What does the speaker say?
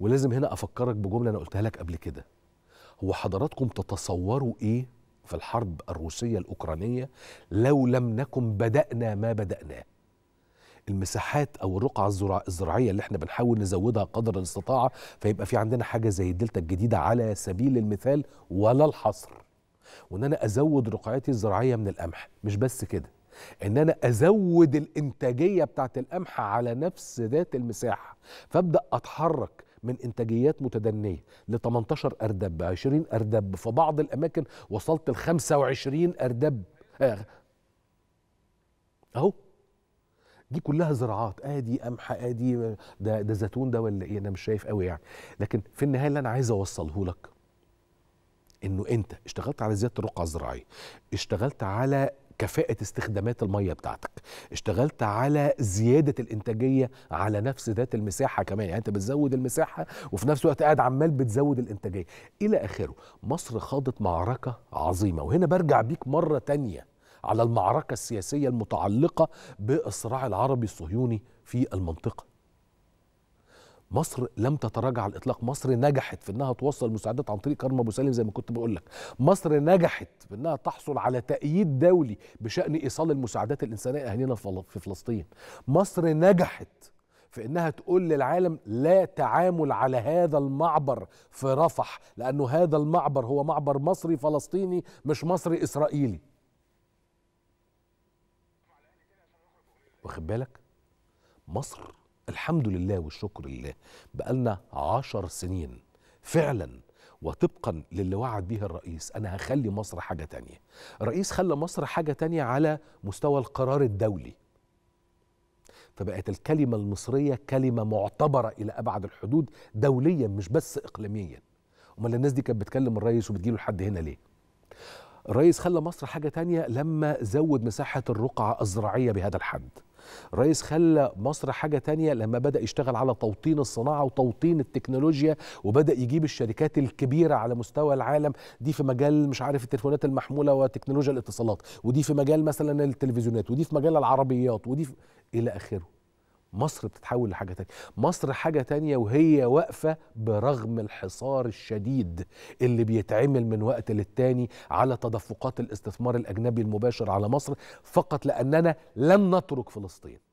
ولازم هنا افكرك بجمله انا قلتها لك قبل كده هو حضراتكم تتصوروا ايه في الحرب الروسيه الاوكرانيه لو لم نكن بدانا ما بداناه المساحات او الرقعه الزراعيه اللي احنا بنحاول نزودها قدر الاستطاعه فيبقى في عندنا حاجه زي الدلتا الجديده على سبيل المثال ولا الحصر وان انا ازود رقعتي الزراعيه من القمح مش بس كده ان انا ازود الانتاجيه بتاعت القمح على نفس ذات المساحه فابدا اتحرك من انتاجيات متدنيه ل 18 اردب 20 اردب في بعض الاماكن وصلت ل 25 اردب آه، اهو دي كلها زراعات ادي قمح ادي ده ده زيتون ده ولا ايه انا مش شايف قوي يعني لكن في النهايه اللي انا عايز اوصله لك انه انت اشتغلت على زياده الرقعه الزراعيه اشتغلت على كفاءة استخدامات المية بتاعتك اشتغلت على زيادة الإنتاجية على نفس ذات المساحة كمان يعني أنت بتزود المساحة وفي نفس الوقت قاعد عمال بتزود الإنتاجية إلى آخره مصر خاضت معركة عظيمة وهنا برجع بيك مرة تانية على المعركة السياسية المتعلقة بالصراع العربي الصهيوني في المنطقة مصر لم تتراجع على الاطلاق مصر نجحت في انها توصل مساعدات عن طريق كرم ابو سالم زي ما كنت بقول لك مصر نجحت في انها تحصل على تأييد دولي بشأن ايصال المساعدات الانسانيه اهلنا في فلسطين مصر نجحت في انها تقول للعالم لا تعامل على هذا المعبر في رفح لانه هذا المعبر هو معبر مصري فلسطيني مش مصري اسرائيلي واخد بالك مصر الحمد لله والشكر لله بقالنا عشر سنين فعلا وطبقا للي وعد بيه الرئيس أنا هخلي مصر حاجة تانية الرئيس خلى مصر حاجة تانية على مستوى القرار الدولي فبقت الكلمة المصرية كلمة معتبرة إلى أبعد الحدود دوليا مش بس إقليميا أمال الناس دي كانت بتكلم الرئيس وبتجيله لحد هنا ليه الرئيس خلى مصر حاجة تانية لما زود مساحة الرقعة الزراعية بهذا الحد الرئيس خلى مصر حاجة تانية لما بدأ يشتغل على توطين الصناعة وتوطين التكنولوجيا وبدأ يجيب الشركات الكبيرة على مستوى العالم دي في مجال مش عارف التليفونات المحمولة وتكنولوجيا الاتصالات ودي في مجال مثلا التلفزيونات ودي في مجال العربيات ودي في إلى آخره مصر بتتحول لحاجه تانية مصر حاجه تانية وهي واقفه برغم الحصار الشديد اللي بيتعمل من وقت للتاني على تدفقات الاستثمار الاجنبي المباشر على مصر فقط لاننا لن نترك فلسطين